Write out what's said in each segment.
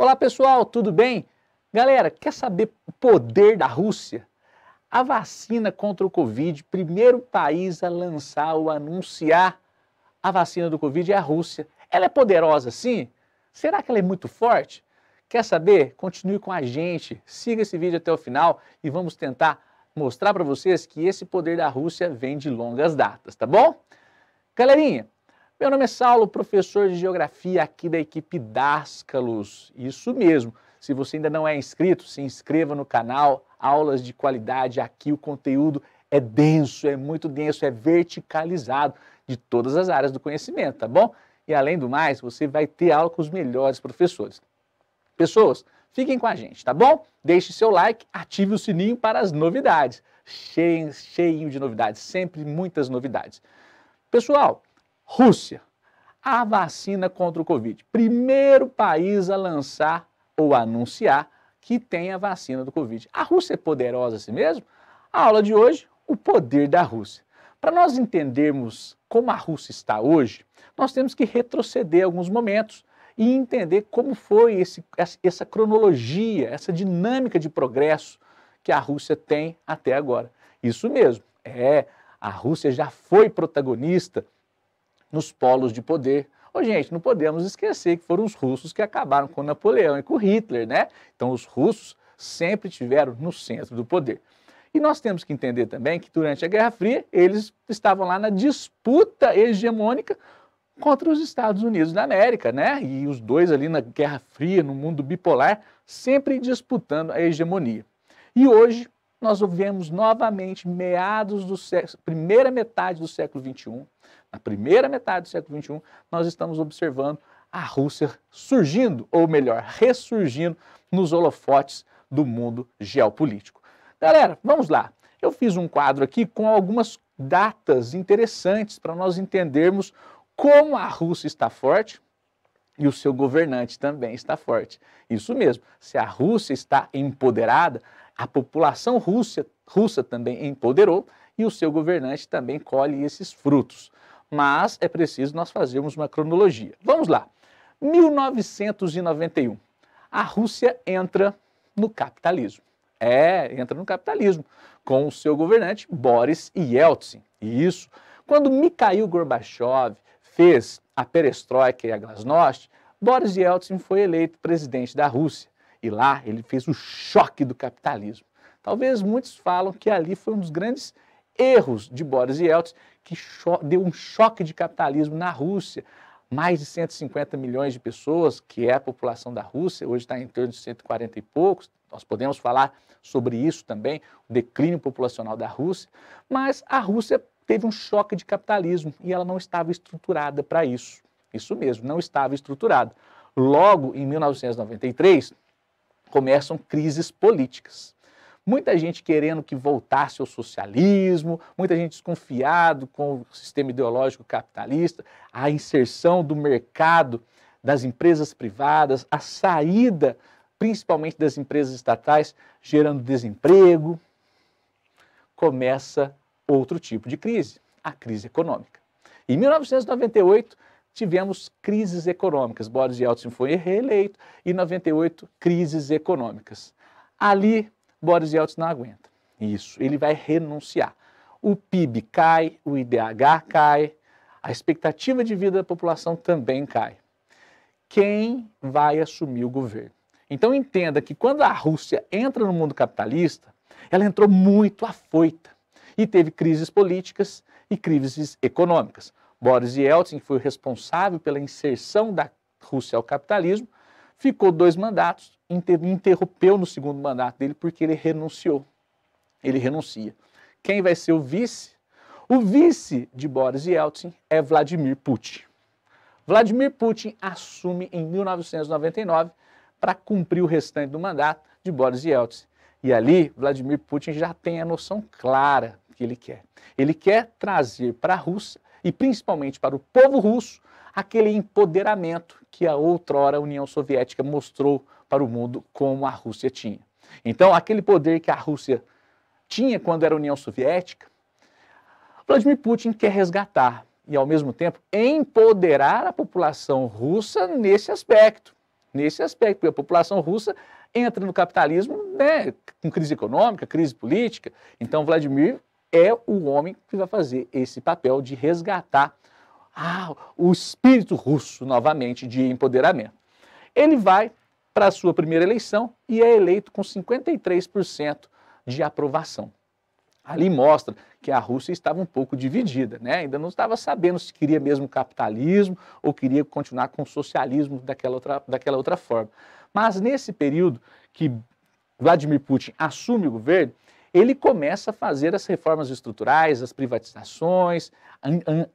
Olá pessoal, tudo bem? Galera, quer saber o poder da Rússia? A vacina contra o Covid, primeiro país a lançar ou anunciar a vacina do Covid é a Rússia. Ela é poderosa sim? Será que ela é muito forte? Quer saber? Continue com a gente, siga esse vídeo até o final e vamos tentar mostrar para vocês que esse poder da Rússia vem de longas datas, tá bom? Galerinha, meu nome é Saulo, professor de Geografia aqui da equipe Dascalos. Isso mesmo. Se você ainda não é inscrito, se inscreva no canal. Aulas de qualidade aqui, o conteúdo é denso, é muito denso, é verticalizado de todas as áreas do conhecimento, tá bom? E além do mais, você vai ter aula com os melhores professores. Pessoas, fiquem com a gente, tá bom? Deixe seu like, ative o sininho para as novidades. Cheio, cheio de novidades, sempre muitas novidades. Pessoal, Rússia, a vacina contra o Covid. Primeiro país a lançar ou anunciar que tem a vacina do Covid. A Rússia é poderosa assim mesmo? A aula de hoje, o poder da Rússia. Para nós entendermos como a Rússia está hoje, nós temos que retroceder alguns momentos e entender como foi esse, essa cronologia, essa dinâmica de progresso que a Rússia tem até agora. Isso mesmo, é, a Rússia já foi protagonista nos polos de poder. Ô, gente, não podemos esquecer que foram os russos que acabaram com Napoleão e com Hitler, né? Então, os russos sempre tiveram no centro do poder. E nós temos que entender também que durante a Guerra Fria eles estavam lá na disputa hegemônica contra os Estados Unidos da América, né? E os dois ali na Guerra Fria, no mundo bipolar, sempre disputando a hegemonia. E hoje nós vemos novamente meados do século, primeira metade do século XXI. Na primeira metade do século XXI, nós estamos observando a Rússia surgindo, ou melhor, ressurgindo nos holofotes do mundo geopolítico. Galera, vamos lá. Eu fiz um quadro aqui com algumas datas interessantes para nós entendermos como a Rússia está forte e o seu governante também está forte. Isso mesmo, se a Rússia está empoderada, a população russa, russa também empoderou e o seu governante também colhe esses frutos. Mas é preciso nós fazermos uma cronologia. Vamos lá. 1991. A Rússia entra no capitalismo. É, entra no capitalismo, com o seu governante Boris Yeltsin. E isso, quando Mikhail Gorbachev fez a perestroika e a glasnost, Boris Yeltsin foi eleito presidente da Rússia. E lá ele fez o choque do capitalismo. Talvez muitos falam que ali foi um dos grandes erros de Boris Yeltsin, que deu um choque de capitalismo na Rússia. Mais de 150 milhões de pessoas, que é a população da Rússia, hoje está em torno de 140 e poucos. Nós podemos falar sobre isso também, o declínio populacional da Rússia. Mas a Rússia teve um choque de capitalismo e ela não estava estruturada para isso. Isso mesmo, não estava estruturada. Logo em 1993, começam crises políticas. Muita gente querendo que voltasse ao socialismo, muita gente desconfiado com o sistema ideológico capitalista, a inserção do mercado das empresas privadas, a saída principalmente das empresas estatais, gerando desemprego, começa outro tipo de crise, a crise econômica. Em 1998, tivemos crises econômicas. Boris Yeltsin foi reeleito e, em 98, crises econômicas. Ali, Boris Yeltsin não aguenta. Isso, ele vai renunciar. O PIB cai, o IDH cai, a expectativa de vida da população também cai. Quem vai assumir o governo? Então entenda que quando a Rússia entra no mundo capitalista, ela entrou muito afoita e teve crises políticas e crises econômicas. Boris Yeltsin, que foi o responsável pela inserção da Rússia ao capitalismo, ficou dois mandatos, interrompeu no segundo mandato dele porque ele renunciou. Ele renuncia. Quem vai ser o vice? O vice de Boris Yeltsin é Vladimir Putin. Vladimir Putin assume em 1999 para cumprir o restante do mandato de Boris Yeltsin. E ali, Vladimir Putin já tem a noção clara que ele quer. Ele quer trazer para a Rússia e principalmente para o povo russo, aquele empoderamento que a outrora União Soviética mostrou para o mundo como a Rússia tinha. Então, aquele poder que a Rússia tinha quando era União Soviética, Vladimir Putin quer resgatar e, ao mesmo tempo, empoderar a população russa nesse aspecto. Nesse aspecto, porque a população russa entra no capitalismo né, com crise econômica, crise política. Então, Vladimir é o homem que vai fazer esse papel de resgatar ah, o espírito russo novamente de empoderamento. Ele vai para a sua primeira eleição e é eleito com 53% de aprovação. Ali mostra que a Rússia estava um pouco dividida, né? ainda não estava sabendo se queria mesmo capitalismo ou queria continuar com o socialismo daquela outra, daquela outra forma. Mas nesse período que Vladimir Putin assume o governo, ele começa a fazer as reformas estruturais, as privatizações,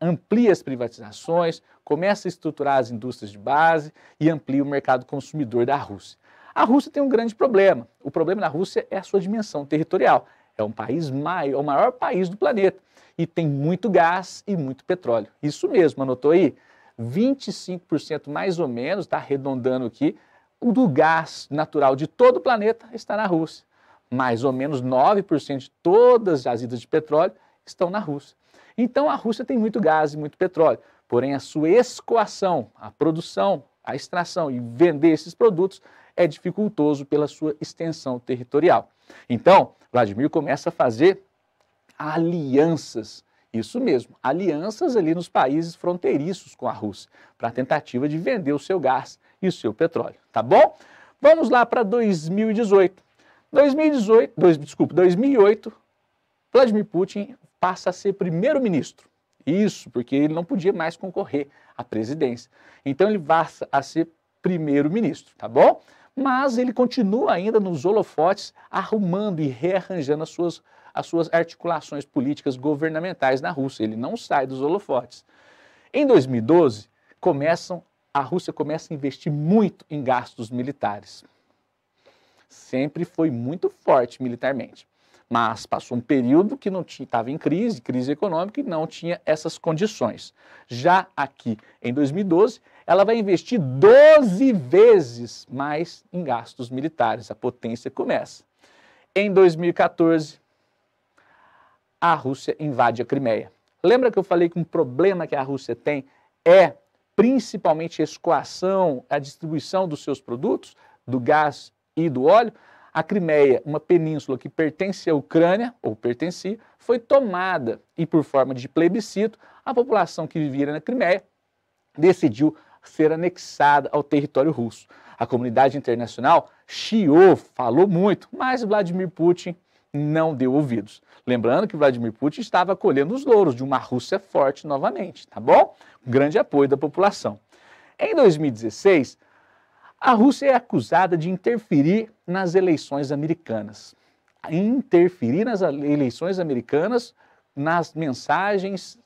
amplia as privatizações, começa a estruturar as indústrias de base e amplia o mercado consumidor da Rússia. A Rússia tem um grande problema. O problema da Rússia é a sua dimensão territorial. É um país maior, é o maior país do planeta e tem muito gás e muito petróleo. Isso mesmo, anotou aí? 25% mais ou menos, está arredondando aqui, do gás natural de todo o planeta está na Rússia mais ou menos 9% de todas as idas de petróleo estão na Rússia. Então a Rússia tem muito gás e muito petróleo, porém a sua escoação, a produção, a extração e vender esses produtos é dificultoso pela sua extensão territorial. Então, Vladimir começa a fazer alianças, isso mesmo, alianças ali nos países fronteiriços com a Rússia, para a tentativa de vender o seu gás e o seu petróleo, tá bom? Vamos lá para 2018. 2018, dois, desculpa, 2008, Vladimir Putin passa a ser primeiro-ministro. Isso, porque ele não podia mais concorrer à presidência. Então ele passa a ser primeiro-ministro, tá bom? Mas ele continua ainda nos holofotes, arrumando e rearranjando as suas, as suas articulações políticas governamentais na Rússia. Ele não sai dos holofotes. Em 2012, começam, a Rússia começa a investir muito em gastos militares sempre foi muito forte militarmente. Mas passou um período que não estava em crise, crise econômica, e não tinha essas condições. Já aqui em 2012, ela vai investir 12 vezes mais em gastos militares. A potência começa. Em 2014, a Rússia invade a Crimeia. Lembra que eu falei que um problema que a Rússia tem é principalmente a escoação, a distribuição dos seus produtos, do gás e do óleo, a Crimeia, uma península que pertence à Ucrânia, ou pertencia, foi tomada e, por forma de plebiscito, a população que vivia na Crimeia decidiu ser anexada ao território russo. A comunidade internacional chiou, falou muito, mas Vladimir Putin não deu ouvidos. Lembrando que Vladimir Putin estava colhendo os louros de uma Rússia forte novamente, tá bom? Grande apoio da população. Em 2016, a Rússia é acusada de interferir nas eleições americanas. Interferir nas eleições americanas nas mensagens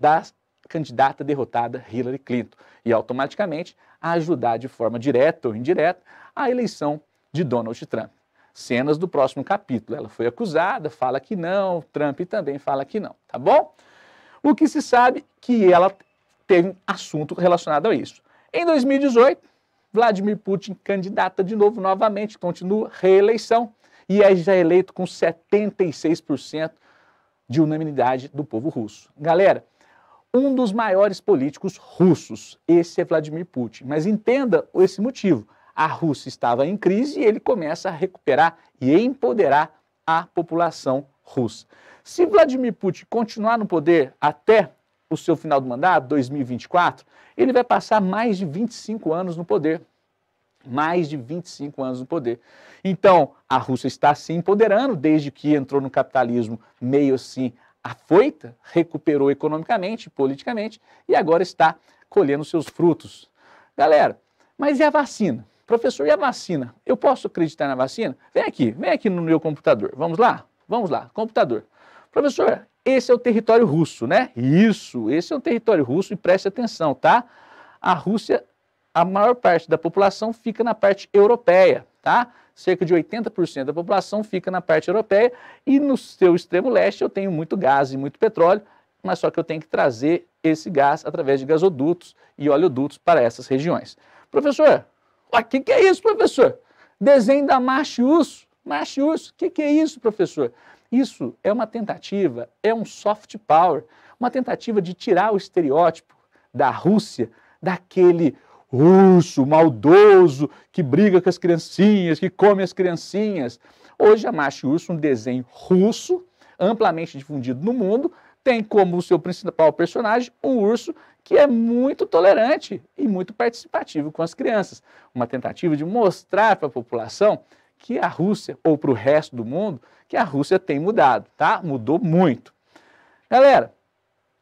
da candidata derrotada Hillary Clinton e automaticamente ajudar de forma direta ou indireta a eleição de Donald Trump. Cenas do próximo capítulo. Ela foi acusada, fala que não, Trump também fala que não, tá bom? O que se sabe é que ela teve assunto relacionado a isso. Em 2018, Vladimir Putin candidata de novo, novamente, continua reeleição e é já eleito com 76% de unanimidade do povo russo. Galera, um dos maiores políticos russos, esse é Vladimir Putin. Mas entenda esse motivo. A Rússia estava em crise e ele começa a recuperar e empoderar a população russa. Se Vladimir Putin continuar no poder até o seu final do mandato, 2024, ele vai passar mais de 25 anos no poder. Mais de 25 anos no poder. Então, a Rússia está se empoderando desde que entrou no capitalismo meio assim afoita, recuperou economicamente, politicamente e agora está colhendo seus frutos. Galera, mas e a vacina? Professor, e a vacina? Eu posso acreditar na vacina? Vem aqui, vem aqui no meu computador. Vamos lá? Vamos lá, computador. Professor, esse é o território russo, né? Isso, esse é o território russo e preste atenção, tá? A Rússia, a maior parte da população fica na parte europeia, tá? Cerca de 80% da população fica na parte europeia e no seu extremo leste eu tenho muito gás e muito petróleo, mas só que eu tenho que trazer esse gás através de gasodutos e oleodutos para essas regiões. Professor, o que, que é isso, professor? Desenho da Marchius. Marchius, o que, que é isso, professor? Isso é uma tentativa, é um soft power, uma tentativa de tirar o estereótipo da Rússia, daquele russo maldoso que briga com as criancinhas, que come as criancinhas. Hoje, a Machi Urso, um desenho russo, amplamente difundido no mundo, tem como seu principal personagem um urso que é muito tolerante e muito participativo com as crianças. Uma tentativa de mostrar para a população que a Rússia, ou para o resto do mundo, que a Rússia tem mudado, tá? Mudou muito. Galera,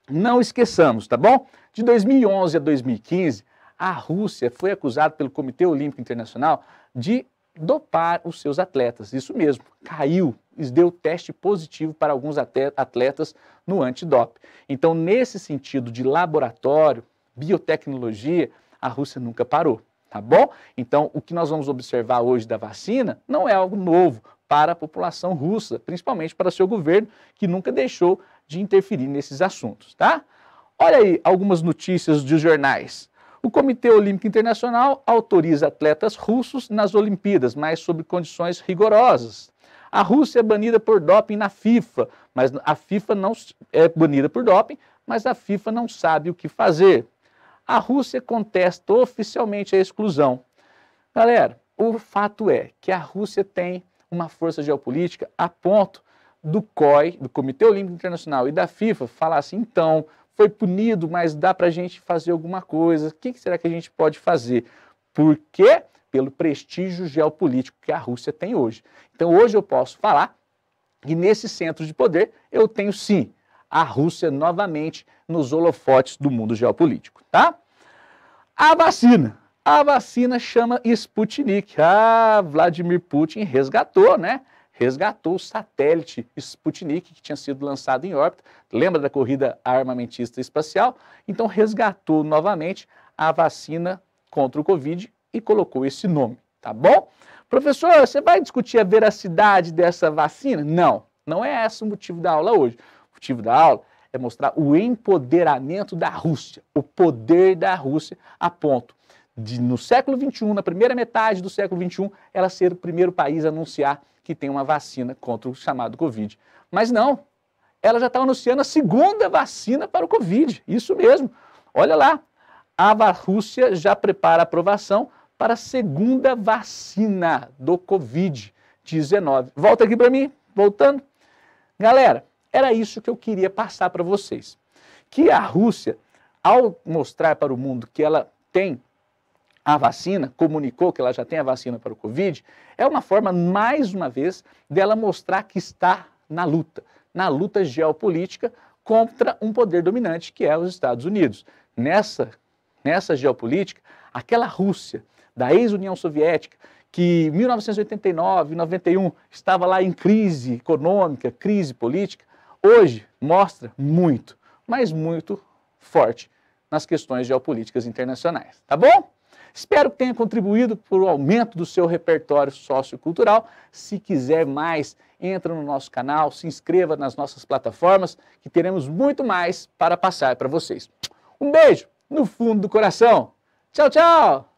não esqueçamos, tá bom? De 2011 a 2015, a Rússia foi acusada pelo Comitê Olímpico Internacional de dopar os seus atletas. Isso mesmo, caiu e deu teste positivo para alguns atletas no antidop. Então, nesse sentido de laboratório, biotecnologia, a Rússia nunca parou tá bom? Então, o que nós vamos observar hoje da vacina não é algo novo para a população russa, principalmente para seu governo, que nunca deixou de interferir nesses assuntos, tá? Olha aí algumas notícias dos jornais. O Comitê Olímpico Internacional autoriza atletas russos nas Olimpíadas, mas sob condições rigorosas. A Rússia é banida por doping na FIFA, mas a FIFA não é banida por doping, mas a FIFA não sabe o que fazer a Rússia contesta oficialmente a exclusão. Galera, o fato é que a Rússia tem uma força geopolítica a ponto do COI, do Comitê Olímpico Internacional e da FIFA falar assim, então, foi punido, mas dá para a gente fazer alguma coisa, o que será que a gente pode fazer? Por quê? Pelo prestígio geopolítico que a Rússia tem hoje. Então, hoje eu posso falar que nesse centro de poder eu tenho sim a Rússia novamente nos holofotes do mundo geopolítico, tá? A vacina. A vacina chama Sputnik. Ah, Vladimir Putin resgatou, né? Resgatou o satélite Sputnik que tinha sido lançado em órbita. Lembra da corrida armamentista espacial? Então resgatou novamente a vacina contra o Covid e colocou esse nome, tá bom? Professor, você vai discutir a veracidade dessa vacina? Não, não é esse o motivo da aula hoje objetivo da aula é mostrar o empoderamento da Rússia, o poder da Rússia a ponto de, no século XXI, na primeira metade do século XXI, ela ser o primeiro país a anunciar que tem uma vacina contra o chamado Covid. Mas não, ela já está anunciando a segunda vacina para o Covid, isso mesmo. Olha lá, a Rússia já prepara a aprovação para a segunda vacina do Covid-19. Volta aqui para mim, voltando. Galera, era isso que eu queria passar para vocês. Que a Rússia, ao mostrar para o mundo que ela tem a vacina, comunicou que ela já tem a vacina para o Covid, é uma forma, mais uma vez, dela mostrar que está na luta, na luta geopolítica contra um poder dominante que é os Estados Unidos. Nessa, nessa geopolítica, aquela Rússia da ex-União Soviética, que em 1989, 91 estava lá em crise econômica, crise política, hoje mostra muito, mas muito forte nas questões geopolíticas internacionais, tá bom? Espero que tenha contribuído para o aumento do seu repertório sociocultural. Se quiser mais, entra no nosso canal, se inscreva nas nossas plataformas, que teremos muito mais para passar para vocês. Um beijo no fundo do coração. Tchau, tchau!